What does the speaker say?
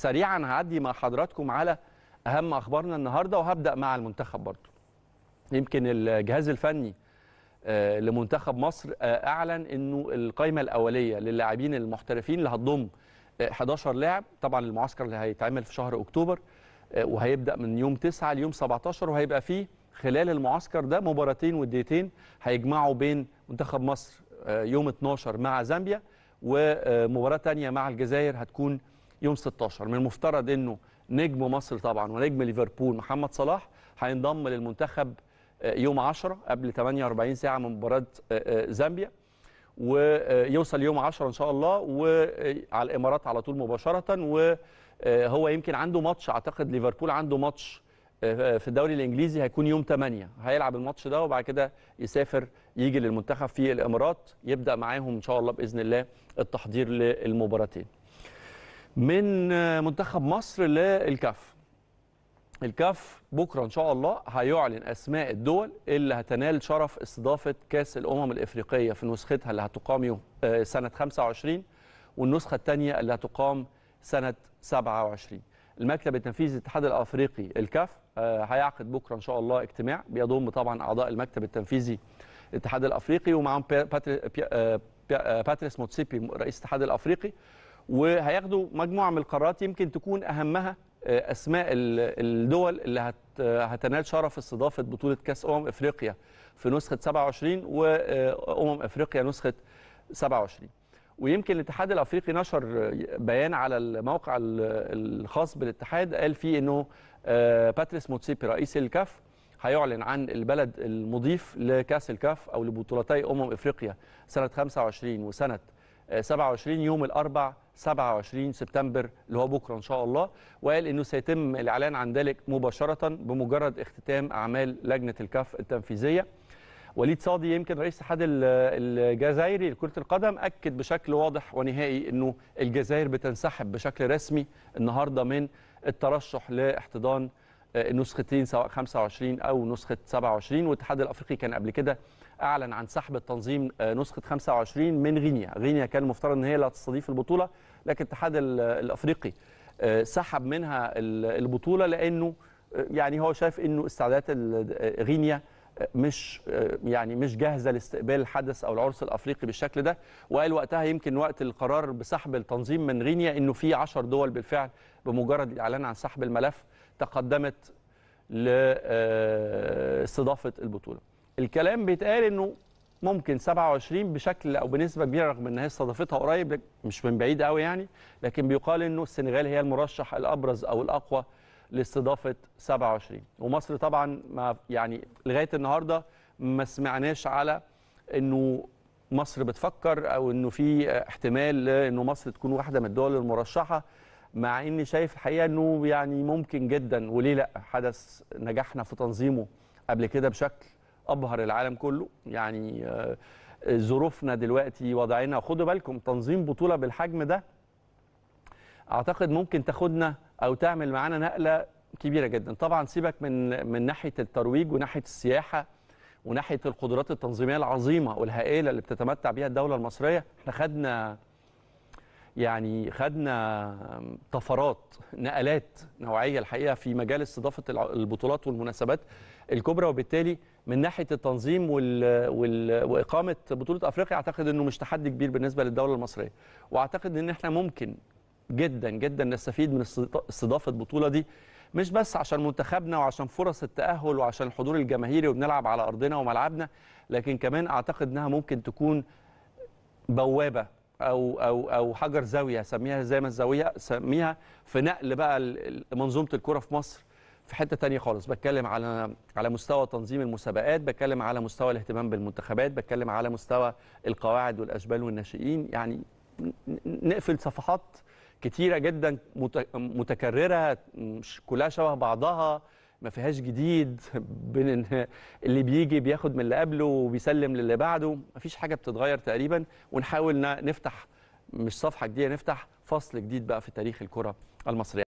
سريعا هعدي مع حضراتكم على اهم اخبارنا النهارده وهبدا مع المنتخب برضه يمكن الجهاز الفني آه، لمنتخب مصر آه، اعلن انه القائمه الاوليه للاعبين المحترفين اللي هتضم 11 آه، لاعب طبعا المعسكر اللي هيتعمل في شهر اكتوبر وهيبدا من يوم 9 ليوم 17 وهيبقى فيه خلال المعسكر ده مباراتين وديتين هيجمعوا بين منتخب مصر يوم 12 مع زامبيا ومباراه ثانيه مع الجزائر هتكون يوم 16 من المفترض انه نجم مصر طبعا ونجم ليفربول محمد صلاح هينضم للمنتخب آه، يوم 10 قبل 48 ساعه من مباراه آه، آه، زامبيا ويوصل يوم 10 ان شاء الله وعلى الامارات على طول مباشره وهو يمكن عنده ماتش اعتقد ليفربول عنده ماتش في الدوري الانجليزي هيكون يوم 8 هيلعب الماتش ده وبعد كده يسافر يجي للمنتخب في الامارات يبدا معاهم ان شاء الله باذن الله التحضير للمباراتين من آه، منتخب مصر للكاف الكاف بكره ان شاء الله هيعلن اسماء الدول اللي هتنال شرف استضافه كاس الامم الافريقيه في نسختها اللي هتقام يوم آه، سنه 25 والنسخه الثانيه اللي هتقام سنه 27 المكتب التنفيذي للاتحاد الافريقي الكاف آه، هيعقد بكره ان شاء الله اجتماع بيضم طبعا اعضاء المكتب التنفيذي للاتحاد الافريقي ومعاهم باتريس موتسيبي رئيس الاتحاد الافريقي وهياخدوا مجموعه من القرارات يمكن تكون اهمها آه، اسماء الدول اللي هتنال شرف استضافه بطوله كاس امم افريقيا في نسخه 27 وامم آه، افريقيا نسخه 27 ويمكن الاتحاد الافريقي نشر بيان على الموقع الخاص بالاتحاد قال فيه انه آه، باتريس موتسيبي رئيس الكاف هيعلن عن البلد المضيف لكاس الكاف او لبطولتي امم افريقيا سنه 25 وسنه 27 يوم الاربع 27 سبتمبر اللي هو بكره ان شاء الله وقال انه سيتم الاعلان عن ذلك مباشره بمجرد اختتام اعمال لجنه الكاف التنفيذيه وليد صادي يمكن رئيس اتحاد الجزائري لكره القدم اكد بشكل واضح ونهائي انه الجزائر بتنسحب بشكل رسمي النهارده من الترشح لاحتضان آه، النسختين سواء 25 او نسخه 27 والاتحاد الافريقي كان قبل كده اعلن عن سحب التنظيم آه، نسخه 25 من غينيا، غينيا كان المفترض ان هي اللي هتستضيف البطوله لكن الاتحاد الافريقي آه، سحب منها البطوله لانه آه، يعني هو شايف انه استعدادات غينيا مش يعني مش جاهزه لاستقبال الحدث او العرس الافريقي بالشكل ده وقال وقتها يمكن وقت القرار بسحب التنظيم من غينيا انه في 10 دول بالفعل بمجرد الاعلان عن سحب الملف تقدمت لاستضافه البطوله الكلام بيتقال انه ممكن 27 بشكل او بنسبه كبيره رغم ان هي استضافتها قريب مش من بعيد قوي يعني لكن بيقال انه السنغال هي المرشح الابرز او الاقوى لاستضافه 27 ومصر طبعا ما يعني لغايه النهارده ما سمعناش على انه مصر بتفكر او انه في احتمال انه مصر تكون واحده من الدول المرشحه مع اني شايف الحقيقه انه يعني ممكن جدا وليه لا حدث نجحنا في تنظيمه قبل كده بشكل ابهر العالم كله يعني آه، ظروفنا دلوقتي وضعنا خدوا بالكم تنظيم بطوله بالحجم ده اعتقد ممكن تاخدنا او تعمل معانا نقله كبيره جدا طبعا سيبك من من ناحيه الترويج وناحيه السياحه وناحيه القدرات التنظيميه العظيمه والهائله اللي بتتمتع بها الدوله المصريه احنا خدنا يعني خدنا طفرات نقلات نوعيه الحقيقه في مجال استضافه البطولات والمناسبات الكبرى وبالتالي من ناحيه التنظيم وال... وال... واقامه بطوله افريقيا اعتقد انه مش تحدي كبير بالنسبه للدوله المصريه واعتقد ان احنا ممكن جدا جدا نستفيد من استضافه البطوله دي مش بس عشان منتخبنا وعشان فرص التاهل وعشان الحضور الجماهيري وبنلعب على ارضنا وملعبنا لكن كمان اعتقد انها ممكن تكون بوابه او او او حجر زاويه سميها زي ما الزاويه سميها في نقل بقى منظومه الكره في مصر في حته تانية خالص بتكلم على على مستوى تنظيم المسابقات بتكلم على مستوى الاهتمام بالمنتخبات بتكلم على مستوى القواعد والاشبال والناشئين يعني نقفل صفحات كتيره جدا متكرره مش كلها شبه بعضها ما فيهاش جديد بين اللي بيجي بياخد من اللي قبله وبيسلم للي بعده ما فيش حاجه بتتغير تقريبا ونحاول نفتح مش صفحه جديده نفتح فصل جديد بقى في تاريخ الكره المصريه